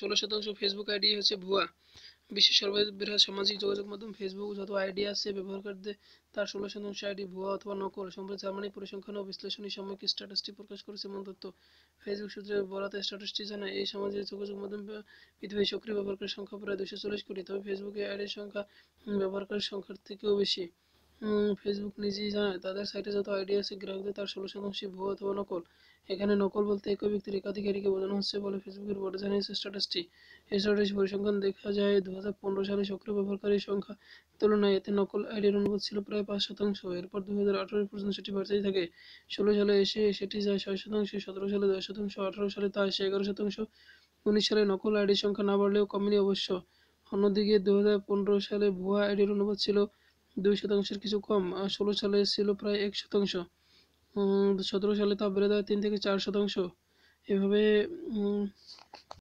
ষোলো শতাংশ Facebook ID হচ্ছে ভুয়া বিশ্বের সর্ববৃহৎ সামাজিক যোগাযোগ মাধ্যম ফেসবুক যত আইডি আছে ব্যবহারকারীদের তার ষোলো শতাংশ আইডি ভুয়া অথবা নকল সম্প্রতি জার্মানি পরিসংখ্যান ও বিশ্লেষণী সাময়িক স্ট্যাটাসটি প্রকাশ করেছে এমন তথ্য ফেসবুক সূত্রে বরাতে স্ট্যাটাসটি জানায় এই সামাজিক যোগাযোগ মাধ্যম পৃথিবীর সক্রিয় ব্যবহারকারীর সংখ্যা প্রায় দুশো চল্লিশ কোটি তবে ফেসবুকে আইডির সংখ্যা ব্যবহারকারীর সংখ্যার থেকেও বেশি ফেসবুক নিজেই জানায় তাদের সাইটে যত আইডি আছে গ্রাহকদের তার ষোলো শতাংশ ভুয়ো অথবা নকল এখানে নকল বলতে একই ব্যক্তির একাধিকারীকে বোঝানো হচ্ছে বলে ফেসবুকের বোর্ডে জানিয়েছে স্ট্যাটাসটি এই স্ট্যাটাস পরিসংখ্যান দেখা যায় দু সালে সক্রিয় ব্যবহারকারীর সংখ্যা তুলনায় এতে নকল আইডির অনুপাত ছিল প্রায় পাঁচ শতাংশ এরপর দু হাজার পর্যন্ত সেটি বাড়তেই থাকে ষোলো সালে এসে সেটি যায় ছয় শতাংশ সতেরো সালে দশ শতাংশ আঠারো সালে তা আসে এগারো শতাংশ উনিশ সালে নকল আইডির সংখ্যা না বাড়লেও কমেনি অবশ্য অন্যদিকে দু সালে ভুয়া আইডির অনুপাত ছিল দুই শতাংশের কিছু কম ষোলো সালে ছিল প্রায় এক শতাংশ সতেরো সালে তা বেড়ে দাঁড়ায় তিন থেকে চার শতাংশ এভাবে